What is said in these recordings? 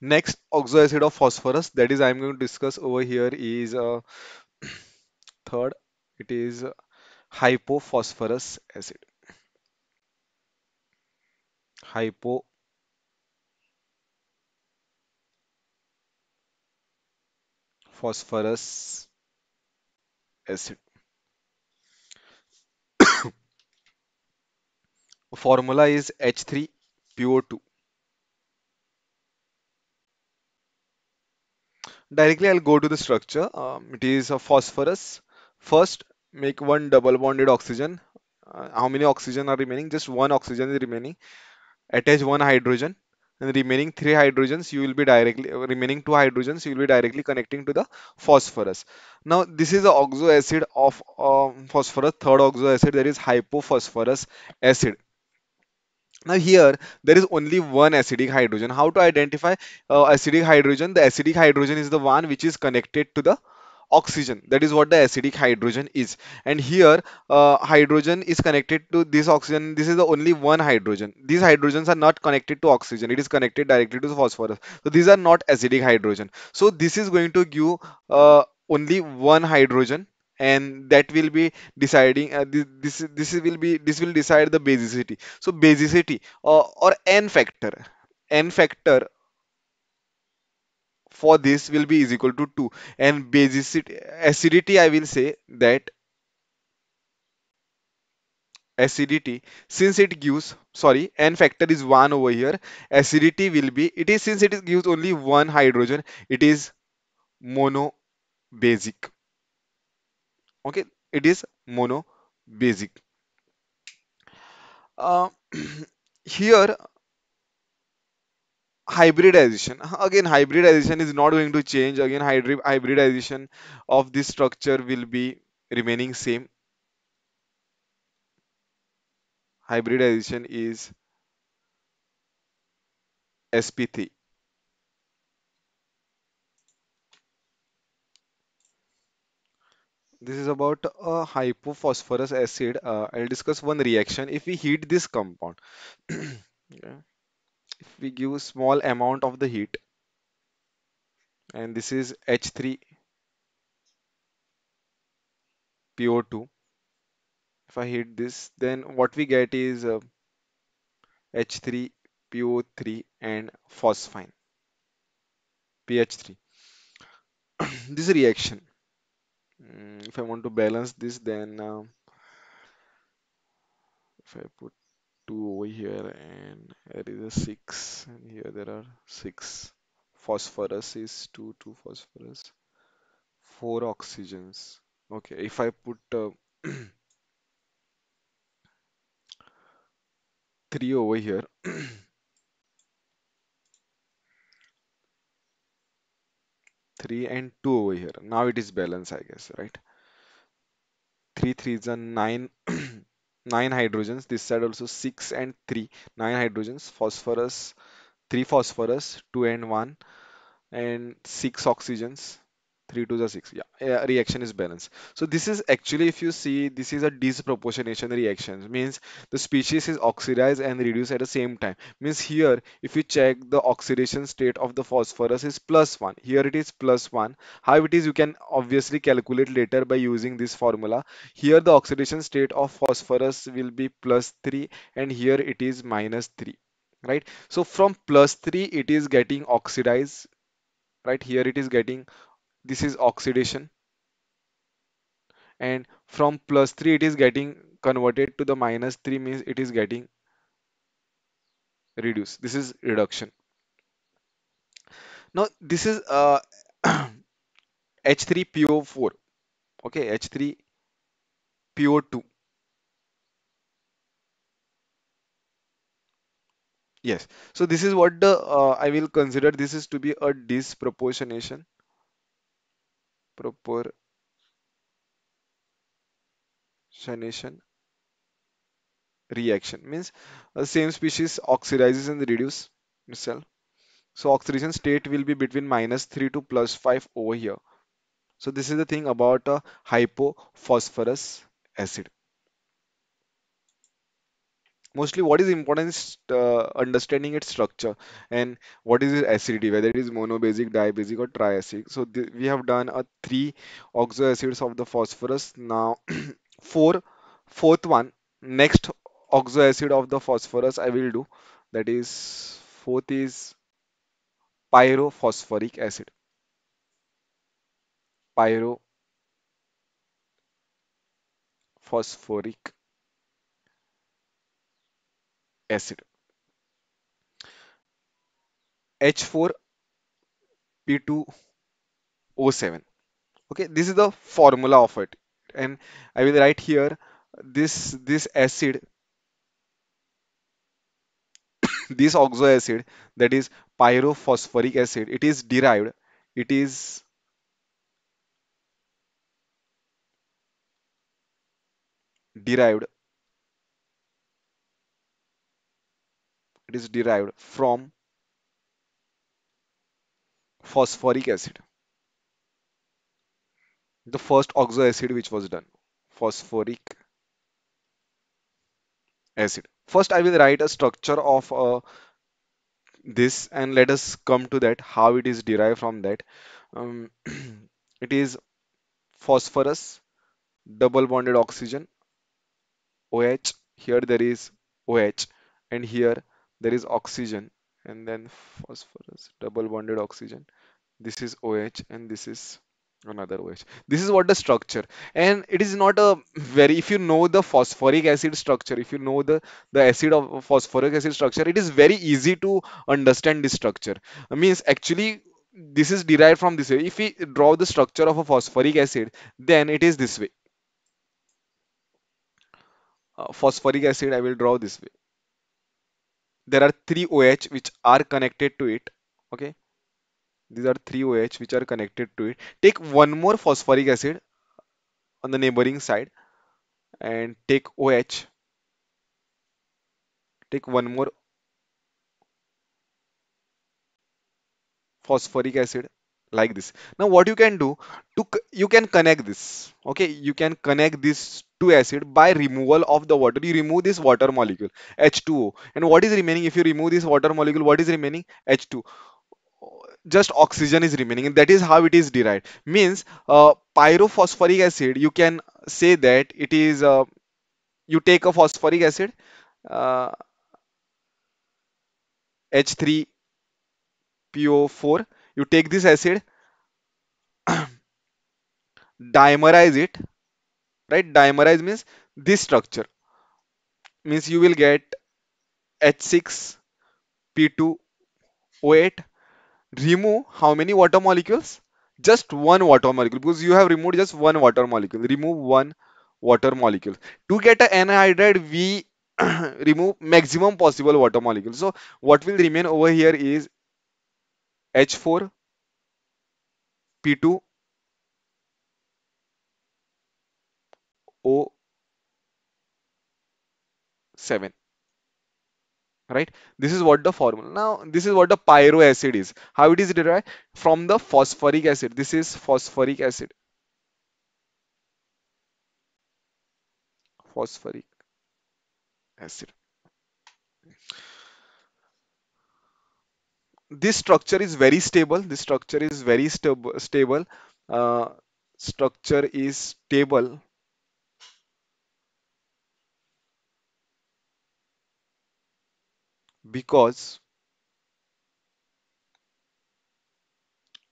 next oxoacid of phosphorus that is i'm going to discuss over here is uh, third it is hypophosphorus acid hypo phosphorus acid formula is h3po2 Directly, I'll go to the structure. Um, it is a phosphorus. First, make one double bonded oxygen. Uh, how many oxygen are remaining? Just one oxygen is remaining. Attach one hydrogen. And remaining three hydrogens, you will be directly uh, remaining two hydrogens, you will be directly connecting to the phosphorus. Now, this is the oxo acid of uh, phosphorus, third oxo acid. There is hypophosphorus acid now here there is only one acidic hydrogen. How to identify uh, acidic hydrogen? The acidic hydrogen is the one which is connected to the oxygen that is what the acidic hydrogen is and here uh, hydrogen is connected to this oxygen this is the only one hydrogen these hydrogens are not connected to oxygen it is connected directly to phosphorus so these are not acidic hydrogen so this is going to give uh, only one hydrogen and that will be deciding uh, this, this this will be this will decide the basicity so basicity uh, or n factor n factor for this will be is equal to 2 and basicity acidity i will say that acidity since it gives sorry n factor is 1 over here acidity will be it is since it gives only one hydrogen it is monobasic okay it is mono basic uh, here hybridization again hybridization is not going to change again hybridization of this structure will be remaining same hybridization is sp3 This is about a uh, hypophosphorus acid. Uh, I'll discuss one reaction. If we heat this compound, if we give small amount of the heat, and this is H3PO2. If I heat this, then what we get is uh, H3PO3 and phosphine, PH3. this reaction Mm, if I want to balance this, then uh, if I put 2 over here and there is a 6 and here there are 6 phosphorus is 2 2 phosphorus 4 oxygens okay if I put uh, 3 over here 3 and 2 over here now it is balanced i guess right 3 3 is a 9 9 hydrogens this side also 6 and 3 9 hydrogens phosphorus 3 phosphorus 2 and 1 and 6 oxygens 3 to the 6 yeah, yeah reaction is balanced so this is actually if you see this is a disproportionation reaction means the species is oxidized and reduced at the same time means here if you check the oxidation state of the phosphorus is plus 1 here it is plus 1 how it is you can obviously calculate later by using this formula here the oxidation state of phosphorus will be plus 3 and here it is minus 3 right so from plus 3 it is getting oxidized right here it is getting this is oxidation and from plus 3 it is getting converted to the minus 3 means it is getting reduced this is reduction now this is uh, h3po4 okay h3po2 yes so this is what the uh, i will consider this is to be a disproportionation Proportionation reaction means the uh, same species oxidizes and reduces itself so oxidation state will be between minus 3 to plus 5 over here so this is the thing about a uh, hypophosphorus acid mostly what is important is uh, understanding its structure and what is its acidity whether it is monobasic diabasic or triacic so we have done a three acids of the phosphorus now four fourth one next oxo acid of the phosphorus i will do that is fourth is pyrophosphoric acid pyrophosphoric acid. H4P2O7. Okay, this is the formula of it. And I will write here this this acid this oxo acid that is pyrophosphoric acid it is derived it is derived it is derived from phosphoric acid the first oxo acid which was done phosphoric acid first i will write a structure of uh, this and let us come to that how it is derived from that um, it is phosphorus double bonded oxygen OH here there is OH and here there is oxygen and then phosphorus double bonded oxygen this is OH and this is another OH this is what the structure and it is not a very if you know the phosphoric acid structure if you know the the acid of phosphoric acid structure it is very easy to understand this structure means actually this is derived from this way if we draw the structure of a phosphoric acid then it is this way uh, phosphoric acid I will draw this way there are three OH which are connected to it okay these are three OH which are connected to it take one more phosphoric acid on the neighboring side and take OH take one more phosphoric acid like this now what you can do to you can connect this okay you can connect this to acid by removal of the water you remove this water molecule h2o and what is remaining if you remove this water molecule what is remaining h2 just oxygen is remaining and that is how it is derived means uh, pyrophosphoric acid you can say that it is uh, you take a phosphoric acid uh, h3po4 you take this acid dimerize it right dimerize means this structure means you will get H6 P2 O8 remove how many water molecules just one water molecule because you have removed just one water molecule remove one water molecule to get an anhydride we remove maximum possible water molecule so what will remain over here is H4, P2, O7 right this is what the formula now this is what the pyro acid is how it is derived from the phosphoric acid this is phosphoric acid phosphoric acid this structure is very stable this structure is very stab stable uh, structure is stable because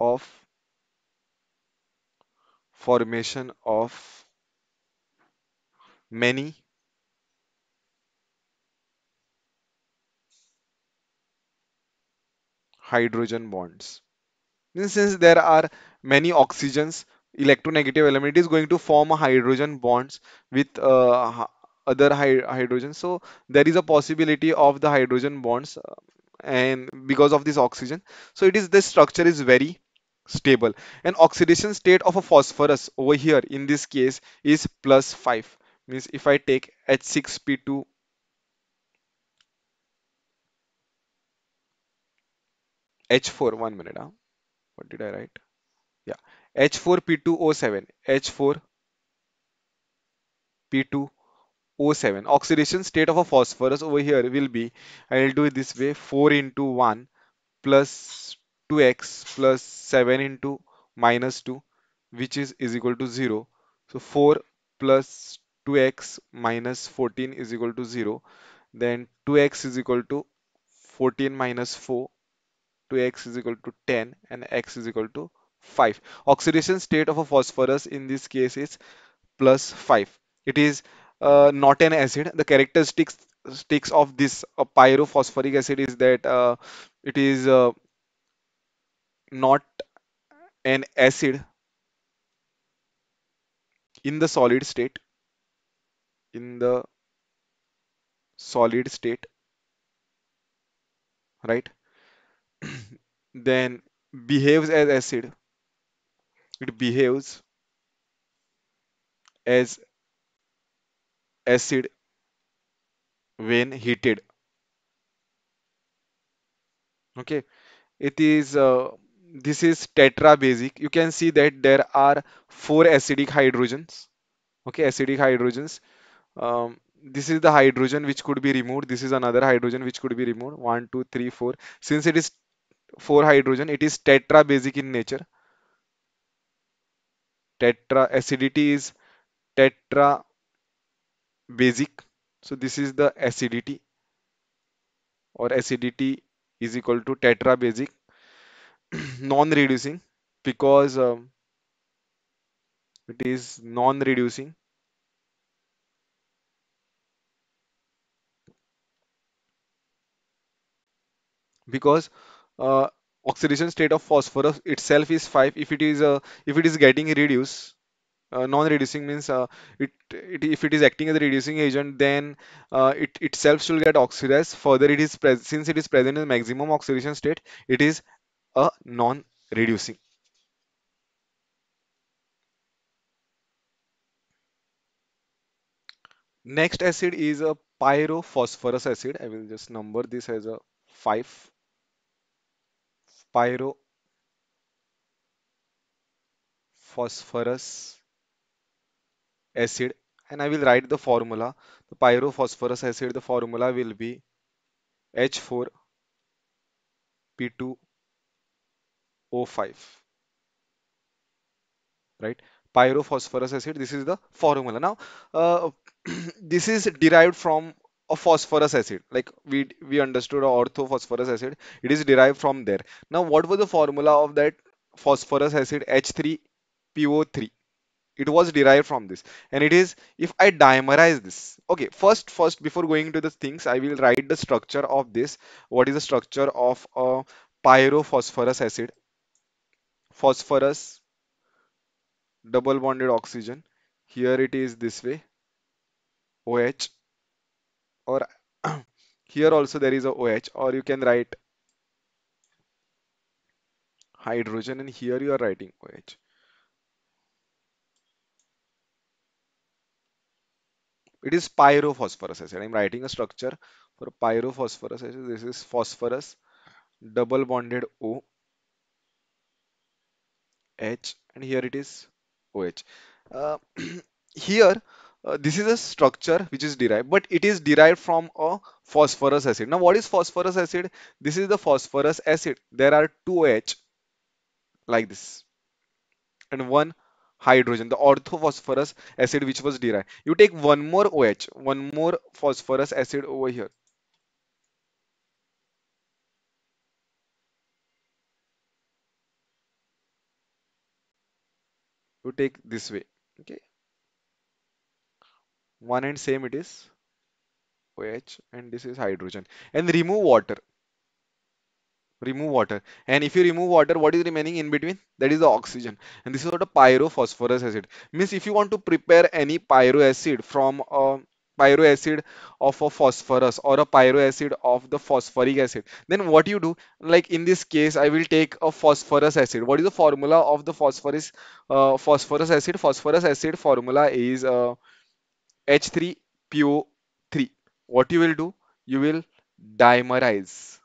of formation of many hydrogen bonds. Since there are many oxygens, electronegative element is going to form a hydrogen bonds with uh, other hy hydrogen. So there is a possibility of the hydrogen bonds uh, and because of this oxygen. So it is this structure is very stable. And oxidation state of a phosphorus over here in this case is plus 5 means if I take H6P2 H4 one minute huh? what did I write yeah H4P2O7 H4 P2O7 oxidation state of a phosphorus over here will be I will do it this way 4 into 1 plus 2x plus 7 into minus 2 which is is equal to 0 so 4 plus 2x minus 14 is equal to 0 then 2x is equal to 14 minus 4 to x is equal to 10 and x is equal to 5 oxidation state of a phosphorus in this case is plus 5 it is uh, not an acid the characteristics sticks of this uh, pyrophosphoric acid is that uh, it is uh, not an acid in the solid state in the solid state right then behaves as acid it behaves as acid when heated okay it is uh, this is tetra basic you can see that there are four acidic hydrogens okay acidic hydrogens um, this is the hydrogen which could be removed this is another hydrogen which could be removed one two three four since it is 4 hydrogen it is tetra basic in nature tetra acidity is tetra basic so this is the acidity or acidity is equal to tetra basic non-reducing because um, it is non-reducing because uh, oxidation state of phosphorus itself is 5 if it is uh, if it is getting reduced uh, non-reducing means uh, it, it if it is acting as a reducing agent then uh, it itself should get oxidized further it is since it is present in maximum oxidation state it is a non-reducing next acid is a pyrophosphorus acid i will just number this as a 5 pyro phosphorus acid and I will write the formula the pyrophosphorus acid the formula will be H4P2O5 right pyrophosphorus acid this is the formula now uh, this is derived from a phosphorus acid like we we understood orthophosphorus acid it is derived from there now what was the formula of that phosphorus acid h3po3 it was derived from this and it is if i dimerize this okay first first before going to the things i will write the structure of this what is the structure of a pyrophosphorus acid phosphorus double bonded oxygen here it is this way OH or here also there is a OH or you can write hydrogen and here you are writing OH. It is pyrophosphorus acid. I am writing a structure for pyrophosphorus acid. This is phosphorus, double bonded O, H and here it is OH. Uh, here uh, this is a structure which is derived but it is derived from a phosphorus acid now what is phosphorus acid this is the phosphorus acid there are two h like this and one hydrogen the orthophosphorus acid which was derived you take one more oh one more phosphorus acid over here you take this way okay one and same it is OH and this is hydrogen and remove water remove water and if you remove water what is remaining in between that is the oxygen and this is what a pyrophosphorus acid means if you want to prepare any pyro acid from a acid of a phosphorus or a pyro acid of the phosphoric acid then what you do like in this case i will take a phosphorus acid what is the formula of the phosphorus uh, phosphorus acid phosphorus acid formula is uh, H3PO3 what you will do you will dimerize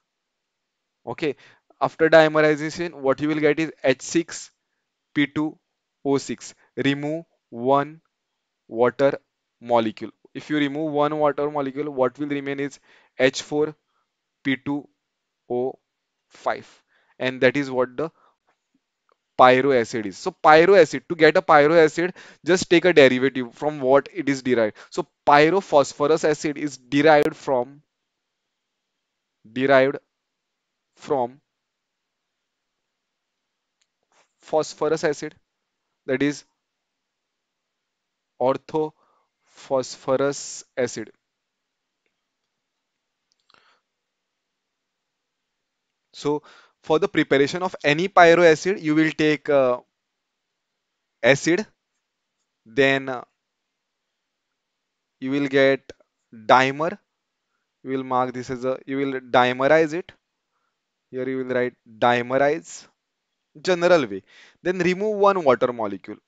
okay after dimerization what you will get is H6P2O6 remove one water molecule if you remove one water molecule what will remain is H4P2O5 and that is what the acid is. So pyro acid. to get a pyro acid, just take a derivative from what it is derived. So pyrophosphorus acid is derived from derived from phosphorus acid that is orthophosphorus acid. So for the preparation of any pyro acid you will take uh, acid then uh, you will get dimer you will mark this as a you will dimerize it here you will write dimerize general way then remove one water molecule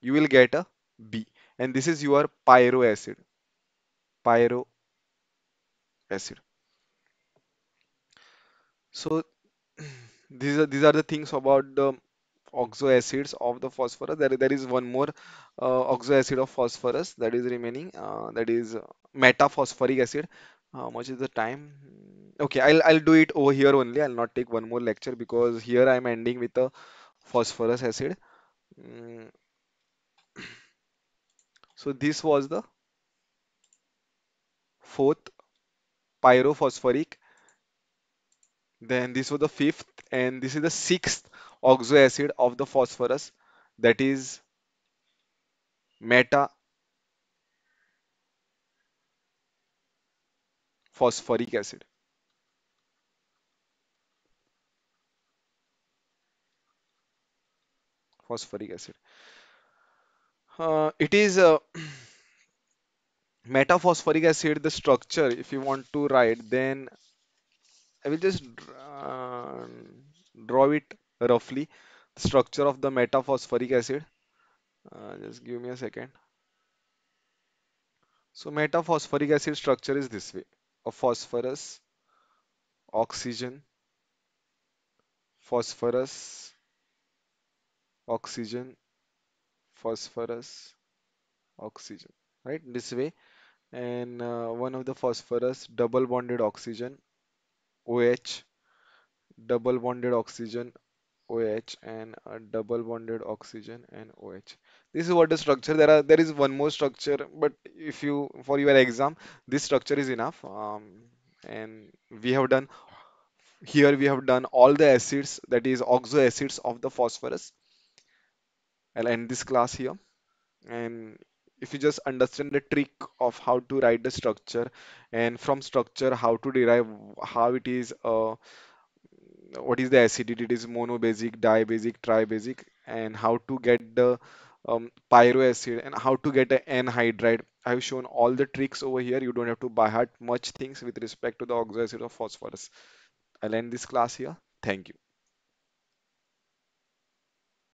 you will get a b and this is your pyro acid pyro acid so these are these are the things about the oxo acids of the phosphorus there, there is one more uh, oxo acid of phosphorus that is remaining uh, that is metaphosphoric acid how much is the time okay I'll, I'll do it over here only I'll not take one more lecture because here I'm ending with the phosphorus acid mm. so this was the fourth pyrophosphoric then this was the fifth, and this is the sixth oxo acid of the phosphorus that is meta phosphoric acid. Phosphoric acid. Uh, it is uh, metaphosphoric acid the structure if you want to write then I will just uh, draw it roughly structure of the metaphosphoric acid uh, just give me a second so metaphosphoric acid structure is this way a phosphorus oxygen phosphorus oxygen phosphorus oxygen right this way and uh, one of the phosphorus double bonded oxygen OH double bonded oxygen OH and a double bonded oxygen and OH. This is what the structure. There are there is one more structure, but if you for your exam, this structure is enough. Um, and we have done here we have done all the acids that is oxo acids of the phosphorus. I'll end this class here, and if you just understand the trick of how to write the structure and from structure how to derive how it is uh, what is the acidity it is monobasic dibasic tribasic and how to get the um, pyroacid and how to get an anhydride i've shown all the tricks over here you don't have to buy heart much things with respect to the oxoacid of phosphorus i'll end this class here thank you